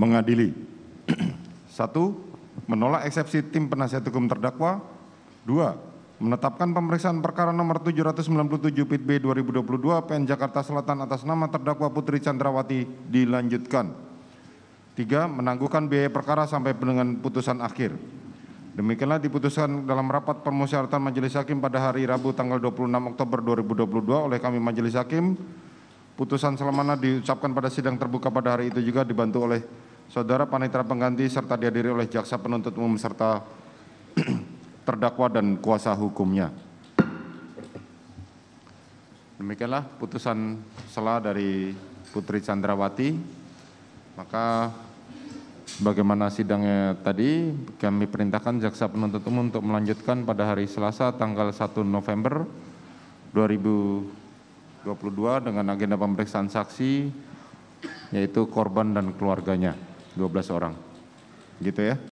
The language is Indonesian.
mengadili satu menolak eksepsi tim penasihat hukum terdakwa dua menetapkan pemeriksaan perkara nomor 797 PITB 2022 PN Jakarta Selatan atas nama terdakwa Putri Chandrawati dilanjutkan tiga menangguhkan biaya perkara sampai dengan putusan akhir Demikianlah diputuskan dalam rapat permusyawaratan Majelis Hakim pada hari Rabu tanggal 26 Oktober 2022 oleh kami Majelis Hakim. Putusan selamana diucapkan pada sidang terbuka pada hari itu juga dibantu oleh Saudara panitra pengganti serta dihadiri oleh jaksa penuntut umum serta terdakwa dan kuasa hukumnya. Demikianlah putusan sela dari Putri Chandrawati. Maka bagaimana sidangnya tadi kami perintahkan jaksa penuntut umum untuk melanjutkan pada hari Selasa tanggal 1 November 2022 dengan agenda pemeriksaan saksi yaitu korban dan keluarganya. 12 orang. Gitu ya.